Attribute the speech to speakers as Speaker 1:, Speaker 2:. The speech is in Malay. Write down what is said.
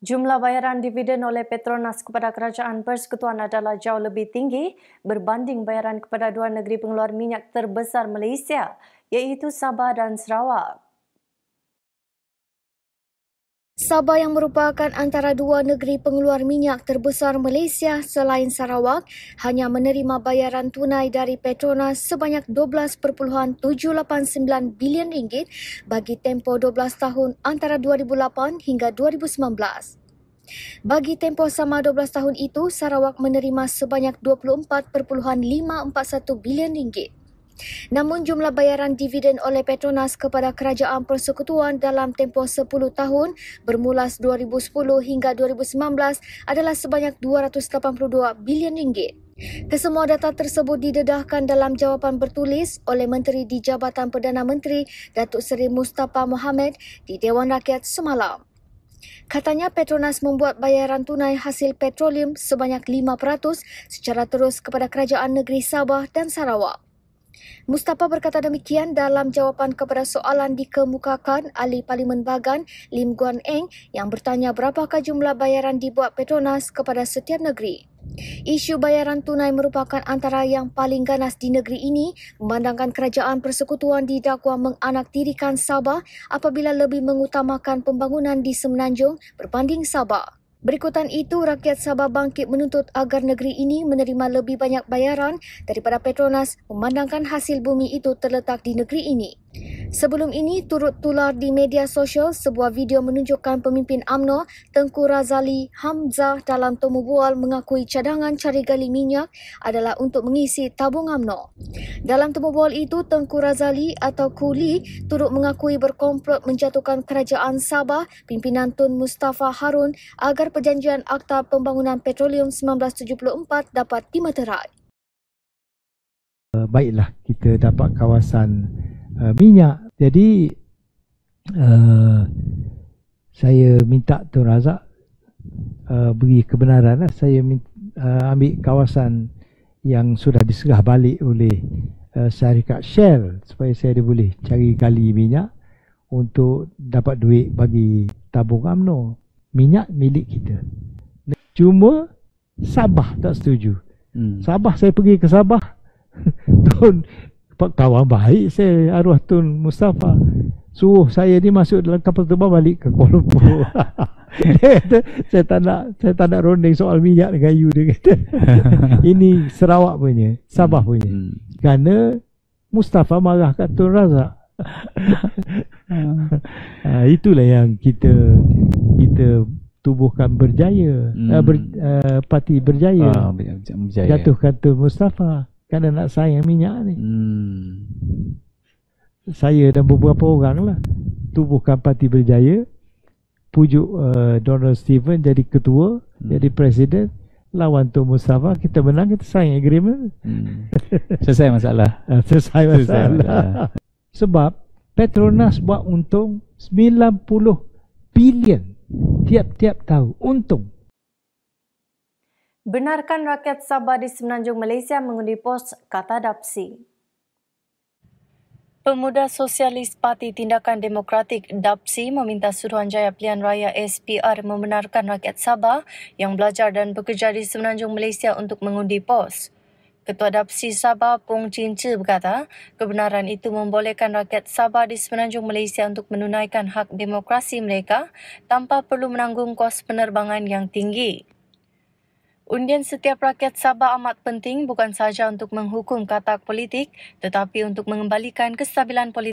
Speaker 1: Jumlah bayaran dividen oleh Petronas kepada kerajaan persekutuan adalah jauh lebih tinggi berbanding bayaran kepada dua negeri pengeluar minyak terbesar Malaysia iaitu Sabah dan Sarawak. Sabah yang
Speaker 2: merupakan antara dua negeri pengeluar minyak terbesar Malaysia selain Sarawak hanya menerima bayaran tunai dari Petronas sebanyak 12.789 bilion ringgit bagi tempoh 12 tahun antara 2008 hingga 2019. Bagi tempoh sama 12 tahun itu, Sarawak menerima sebanyak 24.541 bilion ringgit. Namun jumlah bayaran dividen oleh Petronas kepada kerajaan persekutuan dalam tempoh 10 tahun bermula 2010 hingga 2019 adalah sebanyak 282 bilion ringgit. Kesemua data tersebut didedahkan dalam jawapan bertulis oleh Menteri di Jabatan Perdana Menteri Datuk Seri Mustafa Mohamed di Dewan Rakyat semalam. Katanya Petronas membuat bayaran tunai hasil petroleum sebanyak 5% secara terus kepada kerajaan negeri Sabah dan Sarawak. Mustafa berkata demikian dalam jawapan kepada soalan dikemukakan ahli Parlimen Bagan Lim Guan Eng yang bertanya berapakah jumlah bayaran dibuat Petronas kepada setiap negeri. Isu bayaran tunai merupakan antara yang paling ganas di negeri ini memandangkan kerajaan persekutuan didakwa menganaktirikan Sabah apabila lebih mengutamakan pembangunan di Semenanjung berbanding Sabah. Berikutan itu, rakyat Sabah bangkit menuntut agar negeri ini menerima lebih banyak bayaran daripada Petronas memandangkan hasil bumi itu terletak di negeri ini. Sebelum ini turut tular di media sosial sebuah video menunjukkan pemimpin AMNO Tengku Razali Hamzah dalam temu bual mengakui cadangan cari gali minyak adalah untuk mengisi tabung AMNO. Dalam temu bual itu Tengku Razali atau Kuli turut mengakui berkomplot menjatuhkan kerajaan Sabah pimpinan Tun Mustafa Harun agar perjanjian Akta Pembangunan Petroleum 1974 dapat dimeterai.
Speaker 3: Baiklah kita dapat kawasan uh, minyak. Jadi uh, saya minta Tun Razak uh, beri kebenaran. Lah. Saya uh, ambil kawasan yang sudah disegah balik oleh uh, syarikat Shell supaya saya boleh cari gali minyak untuk dapat duit bagi tabung UMNO. Minyak milik kita. Cuma Sabah tak setuju. Hmm. Sabah saya pergi ke Sabah. Tun kawan baik saya arwah Tun Mustafa suruh saya ni masuk dalam kapal terbang balik ke Kuala Lumpur saya tak nak saya tak nak ronding soal minyak dengan you dia kata ini Sarawak punya Sabah punya hmm. kerana Mustafa marah kat Tun Razak ha, itulah yang kita kita tubuhkan berjaya hmm. Ah, ber, uh, ah, parti berjaya, ah, berjaya. jatuhkan Tun Mustafa kerana nak sayang minyak ni hmm. Saya dan beberapa orang lah Tubuhkan parti berjaya Pujuk uh, Donald Stephen jadi ketua hmm. Jadi presiden Lawan Tun Musafah Kita menang kita sayang agreement hmm. Selesai masalah ah, Selesai masalah, Selesai masalah. Sebab Petronas hmm. buat untung 90 bilion Tiap-tiap tahun Untung
Speaker 1: Benarkan rakyat Sabah di Semenanjung Malaysia mengundi pos kata Dapsi. Pemuda Sosialis Parti Tindakan Demokratik DAPSI meminta Suruhanjaya Pilihan Raya SPR membenarkan rakyat Sabah yang belajar dan bekerja di Semenanjung Malaysia untuk mengundi pos. Ketua DAPSI Sabah Pung Chin Chi berkata, kebenaran itu membolehkan rakyat Sabah di Semenanjung Malaysia untuk menunaikan hak demokrasi mereka tanpa perlu menanggung kos penerbangan yang tinggi. Undian setiap rakyat Sabah amat penting bukan sahaja untuk menghukum katak politik tetapi untuk mengembalikan kestabilan politik.